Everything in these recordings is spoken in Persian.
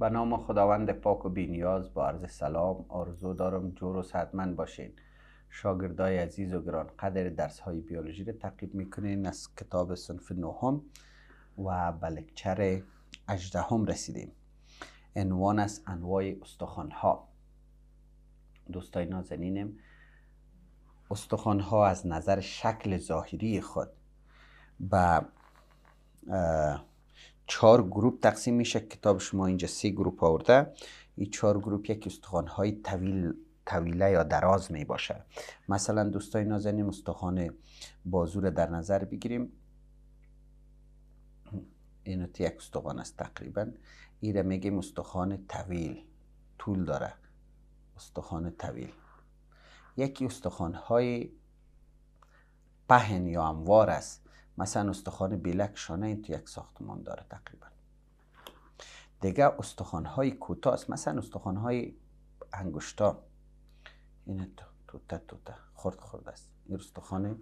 به نام خداوند پاک و بینیاز با عرض سلام آرزو دارم جور و صحتمند باشین شاگردای عزیز و گران قدر درس های بیولوژی رو تعقیب میکنین از کتاب صنف نهم و به لکچر هم رسیدیم عنوان از انواع استخوان ها دوستای نازنینم استخوان ها از نظر شکل ظاهری خود به چهار گروپ تقسیم میشه کتاب شما اینجا سی گروپ آورده این چهار گروپ یک استخوان های طویل طویله یا دراز می باشه مثلا دوستای نازنین استخوان بازو در نظر بگیریم این یک استخوان است تقریبا این میگیم استخوان طویل طول داره استخوان طویل یکی استخوان های پهن یا اموار است مثلا استخوان بلک شانه این تو یک ساختمان داره تقریبا دیگه استخوان های کوتاه مثلا استخوان های انگشتا این تو توته توته خرد خورد است این استخوان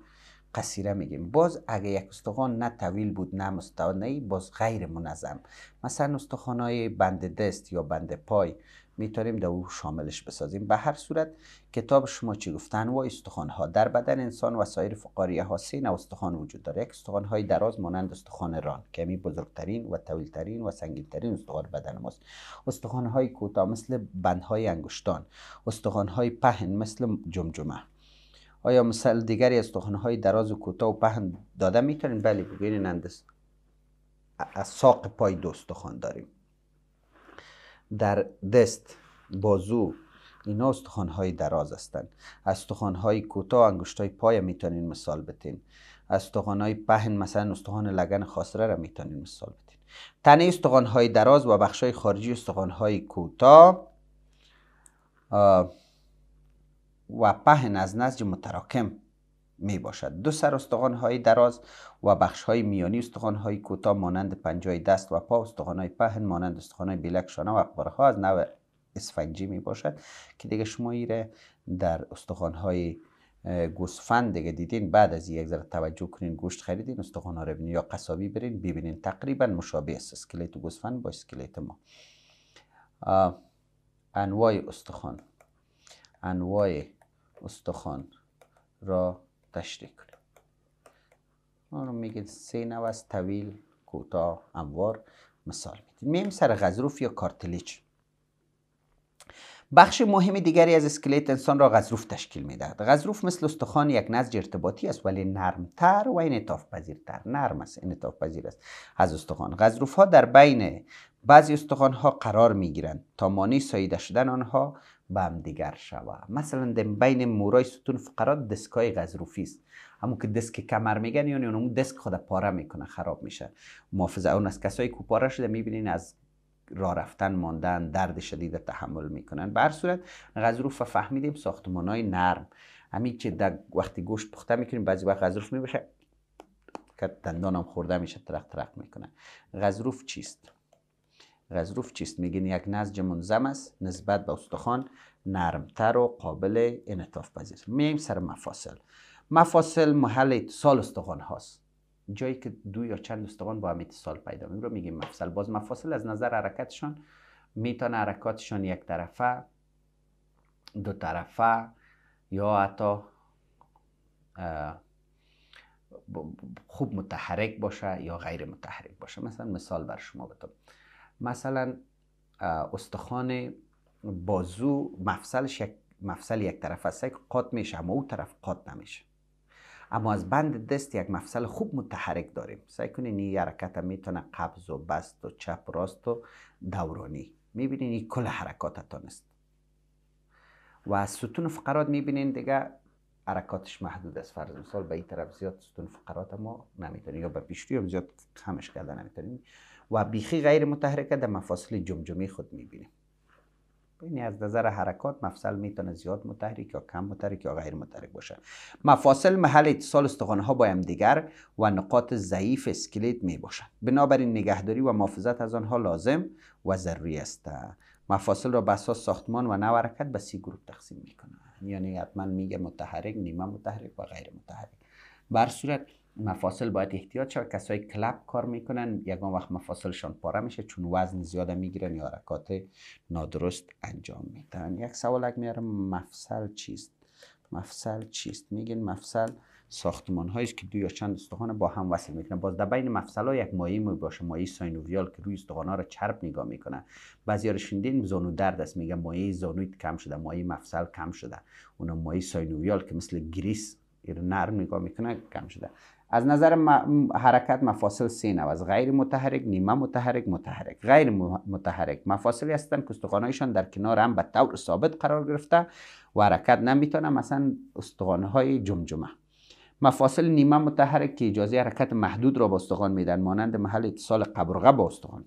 قصیره میگیم باز اگه یک استخوان نه طویل بود نه مستانه باز غیر منظم مثلا استخوان های بند دست یا بند پای میتونیم در او شاملش بسازیم به هر صورت کتاب شما چی گفتن و استخوان ها در بدن انسان و سایر فقاریه ها سه استخوان وجود داره یک استخوان های دراز مانند استخوان ران که بزرگترین و طویلترین و سنگینترین استخوان بدن ماست استخوان های کوتاه مثل بند های انگشتان استخوان های پهن مثل جمجمه آیا مثال دیگری از های دراز و کوتاه و پهن داده میتونیم بله ببینین از ساق پای دو استخوان داریم در دست بازو اینا استخوانهای دراز هستند استخوانهای کوتاه انگشتای پای میتونین مثال بتین های پهن مثلا استخوان لگن خاصره را میتونین مثال بتین تنه های دراز و بخشای خارجی های کوتاه و پهن از نسج متراکم می باشد دو سر استخوان های دراز و بخش های میانی استخوان های کوتاه مانند پنجای دست و پا استخوان های پهن مانند استخوان های بیلک شانه و اقباره ها از نوع اسفنجی می باشد که دیگه شما ایره در استخوان های گوسفند دیگه دیدین بعد از یک ذره توجه کنین گوشت خریدین استخوان ها رو یا قصابی برین ببینین تقریبا مشابه است اسکلت گوسفند با اسکلت ما انواع استخوان انواع استخوان را تشریح کنیم ما رو میگه سه طویل کوتاه انوار مثال میدیم میم سر غزروف یا کارتلیج بخش مهم دیگری از اسکلت انسان را غضروف تشکیل میدهد غزروف مثل استخوان یک نسج ارتباطی است ولی نرمتر و انعطاف پذیرتر نرم است انعطاف پذیر است از استخوان غزروف ها در بین بعضی استخوان ها قرار می تا مانی ساییده شدن آنها به هم دیگر شوه مثلا بین مورای ستون فقرات دسکای غزروفی است همون که دسک کمر میگن یعنی اون دسک خود پاره میکنه خراب میشه محافظه اون از کسایی که پاره شده میبینین از راه رفتن ماندن درد شدید تحمل میکنن به هر صورت غزروف فهمیدیم ساختمان های نرم همین که در وقتی گوشت پخته میکنیم بعضی وقت غزروف میبشه که دندانم خورده میشه ترق ترق میکنه غضروف چیست غزروف چیست میگین یک نسج منظم است نسبت به استخوان نرمتر و قابل انعطاف پذیر میایم سر مفاصل مفاصل محل اتصال استخوان هاست جایی که دو یا چند استخوان با هم اتصال پیدا می رو میگیم مفصل باز مفاصل از نظر حرکتشان میتونه حرکاتشان یک طرفه دو طرفه یا حتی خوب متحرک باشه یا غیر متحرک باشه مثلا مثال بر شما بتونم مثلا استخوان بازو مفصل یک مفصل یک طرف است یک قات میشه اما اون طرف قاط نمیشه اما از بند دست یک مفصل خوب متحرک داریم سعی کنین این حرکت میتونه قبض و بست و چپ راست و دورانی میبینین این کل حرکات است و از ستون فقرات میبینین دیگه حرکاتش محدود است فرض مثال به این طرف زیاد ستون فقرات ما نمیتونیم یا به هم زیاد کمش کرده نمیتونیم و بیخی غیر متحرکه در مفاصل جمجمه خود میبینیم یعنی از نظر حرکات مفصل میتونه زیاد متحرک یا کم متحرک یا غیر متحرک باشه مفاصل محل اتصال استخوان ها با هم دیگر و نقاط ضعیف اسکلت می بنابراین نگهداری و محافظت از آنها لازم و ضروری است مفاصل را بر ساختمان و نو حرکت به سی گروه تقسیم میکنه. یعنی حتما میگه متحرک نیمه متحرک و غیر متحرک بر صورت مفاصل باید احتیاط شد کسای کلپ کار میکنن یگان وقت مفاصلشان پاره میشه چون وزن زیاده میگیرن یا حرکات نادرست انجام میدن یک سوال سوالک میارم مفصل چیست مفصل چیست میگن مفصل ساختمان هایی که دو یا چند استخوان با هم وصل میکنن. باز در بین مفصل ها یک مایه می باشه مایه ساینوویال که روی استخوان ها رو چرب نگاه میکنه بعضی ها شنیدین زانو درد است میگه مایه زانویت کم شده مایه مفصل کم شده اون مایه ساینوویال که مثل گریس یعنی نرم نگاه میکنه کم شده از نظر حرکت مفاصل سه نوع از غیر متحرک نیمه متحرک متحرک غیر متحرک مفاصلی هستند که استخوانهایشان در کنار هم به طور ثابت قرار گرفته و حرکت نمیتونه مثلا استخوانه های جمجمه مفاصل نیمه متحرک که اجازه حرکت محدود را با استخوان میدن مانند محل اتصال قبرغه با استخوان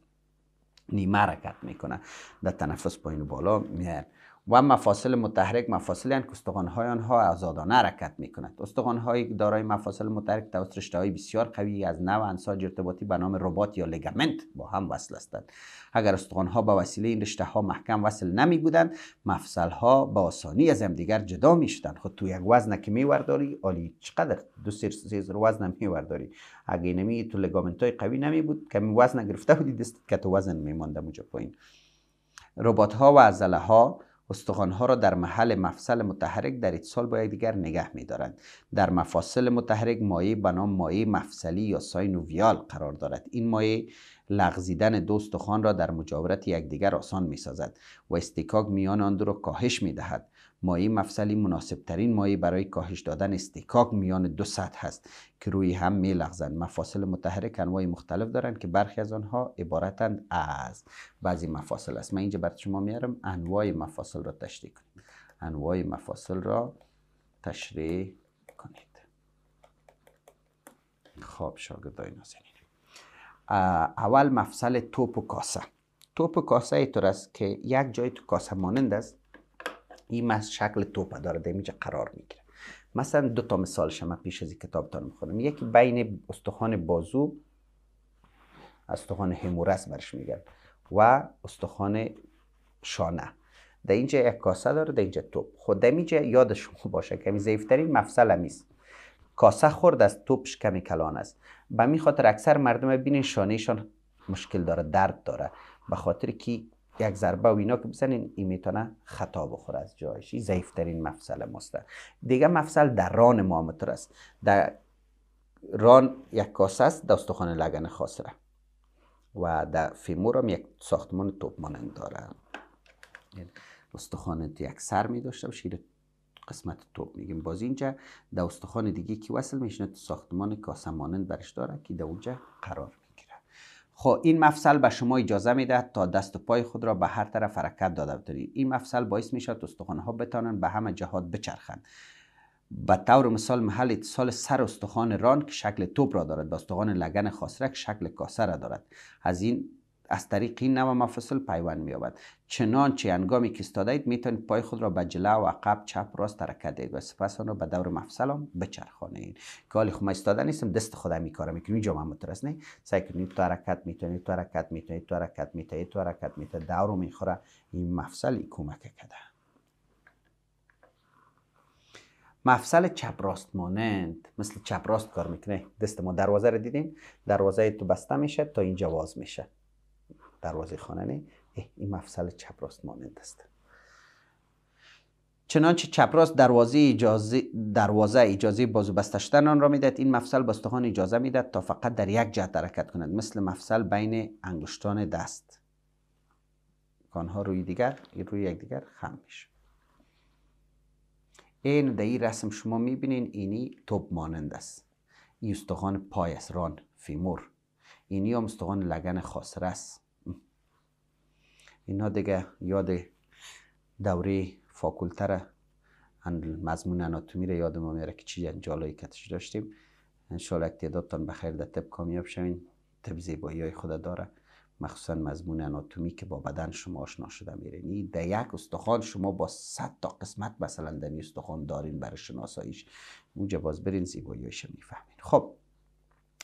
نیمه حرکت میکنه در تنفس پایین و بالا میاد و مفاصل متحرک مفاصلی که های آنها آزادانه حرکت می‌کند های دارای مفاصل متحرک توسط های بسیار قوی از نو انساج ارتباطی به نام ربات یا لگامنت با هم وصل هستند اگر ها با وسیله این رشته ها محکم وصل نمی بودند مفصل ها به آسانی از همدیگر جدا شدند خود تو یک وزن که ورداری عالی چقدر دو سر سیر وزن ورداری اگه نمی تو های قوی نمی بود کمی وزن گرفته بودی دست که تو وزن می‌ماند پایین ها و عضله ها استخوان‌ها را در محل مفصل متحرک در اتصال با یکدیگر نگه می‌دارند در مفاصل متحرک مایع به نام مایع مفصلی یا ساینوویال قرار دارد این مایع لغزیدن دو خان را در مجاورت یکدیگر آسان می سازد و استیکاک میان آن دو را کاهش می دهد مایع مفصلی ترین مایع برای کاهش دادن استیکاک میان دو سطح است که روی هم می لغزند مفاصل متحرک انواع مختلف دارند که برخی از آنها عبارتند از بعضی مفاصل است من اینجا برای شما میارم انواع مفاصل را تشریح کنید انواع مفاصل را تشریح کنید خب شاگردای نازنین اول مفصل توپ و کاسه توپ و کاسه ای طور است که یک جای تو کاسه مانند است این از شکل توپ داره دمیجا قرار میگیره مثلا دو تا مثال شما پیش از این کتابتان میخونم یکی بین استخوان بازو استخوان همورس برش میگن و استخوان شانه در اینجا یک کاسه داره در اینجا توپ خود خب در اینجا یاد شما باشه که ضعیفترین مفصل همیست کاسه خورد از توپش کمی کلان است به می خاطر اکثر مردم بینین شانهشان مشکل داره درد داره به خاطر که یک ضربه و اینا که بزنین این میتونه خطا بخوره از جایشی، این ترین مفصل ماست دیگه مفصل در ران معامتر است در ران یک کاسه است در لگن خاصره و در فیمور هم یک ساختمان توپ مانند داره استخوانت یک سر می داشته قسمت توپ میگیم باز اینجا در استخوان دیگه که وصل میشنه تو ساختمان کاسه مانند برش داره که در اونجا قرار میگیره خب این مفصل به شما اجازه میده تا دست و پای خود را به هر طرف حرکت داده بتونید این مفصل باعث میشه استخوان ها بتانن به همه جهات بچرخند به طور مثال محل اتصال سر استخوان ران که شکل توپ را دارد با استخوان لگن خاصره که شکل کاسه را دارد از این از طریق این نو مفصل پیوند چنان چه انگامی که استادید میتونید پای خود را به جلو و عقب چپ راست حرکت دهید و سپس آن را به دور مفصل هم بچرخانید که حالی خب استاده نیستم دست خودم میکارم میکنم اینجا من مترس نه سعی کنید تو حرکت میتونید تو حرکت میتونید تو حرکت میتونید تو حرکت میتونید دور میخوره این مفصل ای کمک کرده مفصل چپ راست مانند مثل چپ راست کار میکنه دست ما دروازه رو دیدیم دروازه تو بسته میشه تا اینجا باز میشه دروازه خانه این مفصل چپ راست مانند است چنانچه چپ راست دروازه اجازه دروازه اجازه بازو شدن آن را میدهد این مفصل استخوان اجازه میدهد تا فقط در یک جهت حرکت کند مثل مفصل بین انگشتان دست کانها روی دیگر روی یک دیگر خم میشه این در این رسم شما میبینین اینی توب مانند است این استخوان پای است ران فیمور اینی هم استخوان لگن خاصره است اینا دیگه یاد دوره فاکولتر مضمون اناتومی رو یاد ما میاره که چی جالایی کتش داشتیم انشالله تعدادتان بخیر در طب کامیاب شوین طب زیبایی های خود داره مخصوصا مضمون اناتومی که با بدن شما آشنا شده میرین یعنی در یک استخوان شما با 100 تا قسمت مثلا در استخوان دارین برای شناساییش اونجا باز برین زیباییش میفهمین خب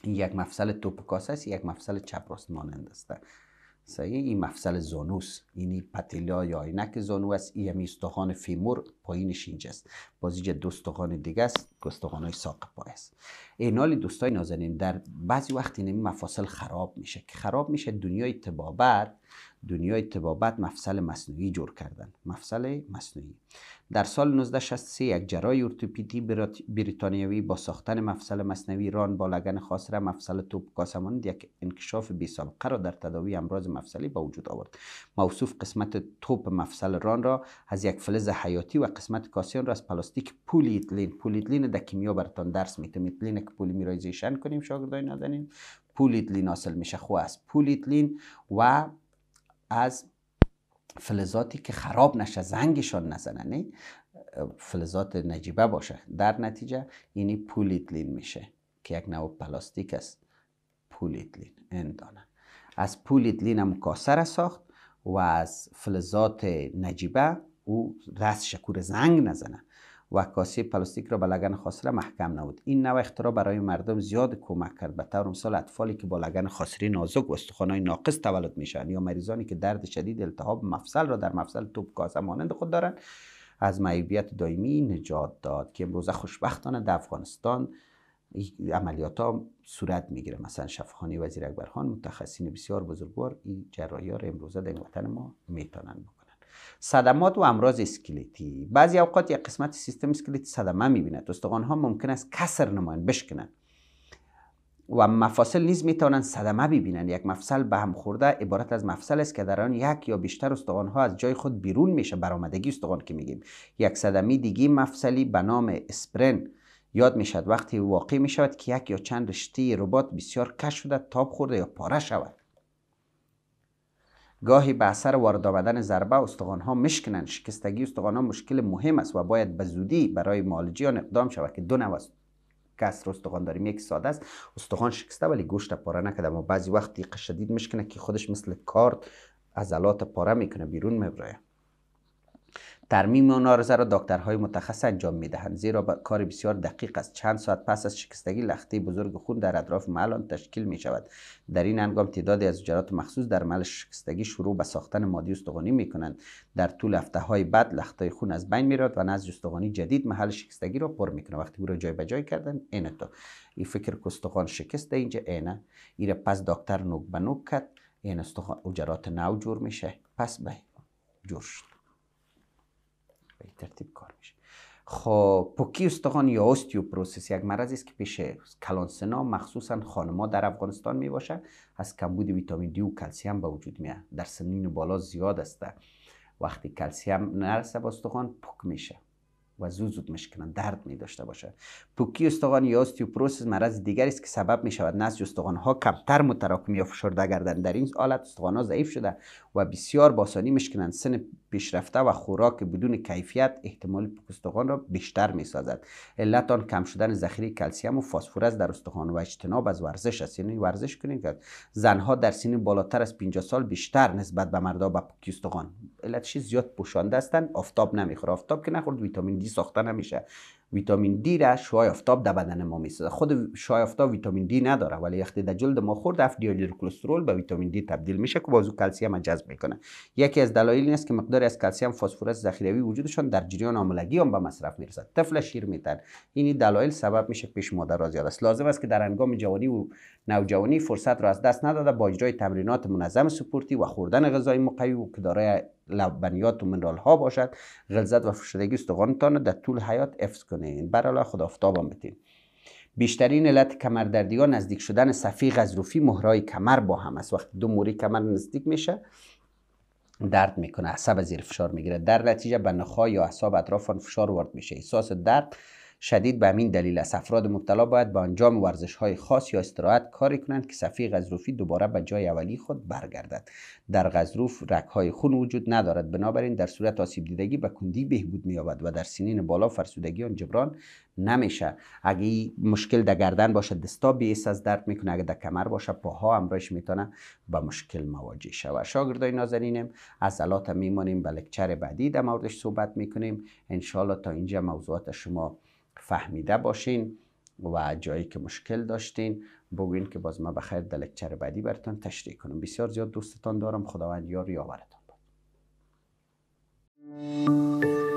این یک مفصل توپ هست است یک مفصل چپ راست مانند است سعی این مفصل زانوس اینی پتیلا یا عینک زانو است این همی یعنی استخوان فیمور پایینش اینجا است باز اینجا دو استخوان دیگه است های ساق پای است اینال دوستای نازنین در بعضی وقت این مفاصل خراب میشه که خراب میشه دنیای تبابت دنیای تبابت مفصل مصنوعی جور کردن مفصل مصنوعی در سال 1963 یک جرای ارتوپیدی بریتانیایی با ساختن مفصل مصنوعی ران با لگن خاصره مفصل توپ کاسماند یک انکشاف بی را در تداوی امراض مفصلی به وجود آورد موصوف قسمت توپ مفصل ران را از یک فلز حیاتی و قسمت کاسیان را از پلاستیک پولیتلین پولیتلین در کیمیا براتان درس میتم ایتلین که پولیمیرایزیشن کنیم شاگردای نازنین پولیتلین حاصل میشه خو پولیتلین و از فلزاتی که خراب نشه زنگشان نزنن فلزات نجیبه باشه در نتیجه اینی پولیتلین میشه که یک نوع پلاستیک است پولیتلین این از پولیتلین هم کاسر ساخت و از فلزات نجیبه او رست شکور زنگ نزنه و کاسی پلاستیک را به لگن خاصره محکم نبود این نوع اختراع برای مردم زیاد کمک کرد به طور مثال اطفالی که با لگن خاصری نازک و استخوانهای ناقص تولد میشن یا مریضانی که درد شدید التهاب مفصل را در مفصل توپ گاز مانند خود دارند از معیوبیت دائمی نجات داد که امروز خوشبختانه در افغانستان عملیات ها صورت میگیره مثلا شفخانی وزیر اکبر خان متخصصین بسیار بزرگوار این جراحی ها را امروزه در وطن ما میتونن صدمات و امراض اسکلتی بعضی اوقات یک قسمت سیستم اسکلتی صدمه میبیند استخوان ها ممکن است کسر نمایند بشکنند و مفاصل نیز میتوانند صدمه ببینند یک مفصل به هم خورده عبارت از مفصل است که در آن یک یا بیشتر استخوان ها از جای خود بیرون میشه برآمدگی استخوان که میگیم یک صدمه دیگی مفصلی به نام اسپرن یاد میشد وقتی واقع می شود که یک یا چند رشته ربات بسیار کش شده تاب خورده یا پاره شود گاهی به اثر وارد آمدن ضربه ها مشکنن شکستگی ها مشکل مهم است و باید به زودی برای معالجه آن اقدام شود که دو نوع است کسر استخوان داریم یک ساده است استخوان شکسته ولی گوشت پاره نکرده اما بعضی وقت قشدید شدید که خودش مثل کارت عضلات پاره میکنه بیرون میبره ترمیم اون آرزه را دکترهای متخصص انجام میدهند زیرا با کار بسیار دقیق است چند ساعت پس از شکستگی لخته بزرگ خون در اطراف معلان تشکیل می شود در این انگام تعدادی از جرات مخصوص در محل شکستگی شروع به ساختن مادی استخوانی می کنند در طول هفته های بعد لخته خون از بین می‌رود و نزد استخوانی جدید محل شکستگی را پر میکنه وقتی او را جای بجای کردن این تو این فکر که استخوان شکسته اینجا عینه ایره پس دکتر نوک به نوک کرد این استخوان جرات نو جور میشه پس به جور شد به ترتیب کار میشه خب پوکی استخوان یا پروسس یک مرضی است که پیش کلانسنا مخصوصا خانما در افغانستان می باشه از کمبود ویتامین دی و کلسیم به وجود میاد در سنین بالا زیاد است وقتی کلسیم نرسه به استخوان پوک میشه و زود زود مشکنن درد می داشته باشه پوکی استخوان یا استیوپروسیس مرض دیگری است که سبب می شود نسج استخوان ها کمتر متراکم یا فشرده گردن در این حالت استخوان ها ضعیف شده و بسیار با آسانی مشکنن سن پیشرفته و خوراک بدون کیفیت احتمال پوک استخوان را بیشتر می سازد علت آن کم شدن ذخیره کلسیم و فسفر است در استخوان و اجتناب از ورزش است یعنی ورزش کنید که زنها در سن بالاتر از 50 سال بیشتر نسبت به مردا به پوکی استخوان علتش زیاد پوشانده هستند آفتاب نمیخوره آفتاب که نخورد ویتامین ساخته نمیشه ویتامین دی را شوای آفتاب در بدن ما میسازه خود شوای آفتاب ویتامین دی نداره ولی وقتی در جلد ما خورد افدیل کلسترول به ویتامین دی تبدیل میشه که بازو کلسیم جذب میکنه یکی از دلایل این است که مقدار از کلسیم فسفرس ذخیروی وجودشان در جریان حاملگی هم به مصرف میرسد. طفل شیر میتن این دلایل سبب میشه پیش مادر را زیاد است لازم است که در انگام جوانی و نوجوانی فرصت را از دست نداده با اجرای تمرینات منظم سپورتی و خوردن غذای مقوی و که دارای لبنیات و منرال ها باشد غلظت و فشردگی استخوانتان در طول حیات حفظ کنین برالا افتابان بتین بیشترین علت کمردردی ها نزدیک شدن صفی غزروفی مهرای کمر با هم است وقتی دو موری کمر نزدیک میشه درد میکنه عصب زیر فشار میگیره در نتیجه به نخا یا اعصاب اطراف فشار وارد میشه احساس درد شدید به همین دلیل است افراد مبتلا باید به انجام ورزش های خاص یا استراحت کاری کنند که صفحه غزروفی دوباره به جای اولی خود برگردد در غزروف رک های خون وجود ندارد بنابراین در صورت آسیب دیدگی به کندی بهبود مییابد و در سینین بالا فرسودگی آن جبران نمیشه اگه مشکل در گردن باشه دستا از درد میکنه اگه در کمر باشه پاها امرش میتونه با مشکل مواجه شود شاگردای نازنینم از علات میمونیم بلکچر بعدی در موردش صحبت میکنیم انشالله تا اینجا موضوعات شما فهمیده باشین و جایی که مشکل داشتین بگوین که باز ما خیر در لکچر بعدی براتون تشریح کنم بسیار زیاد دوستتان دارم خداوند یاری یاورتان باد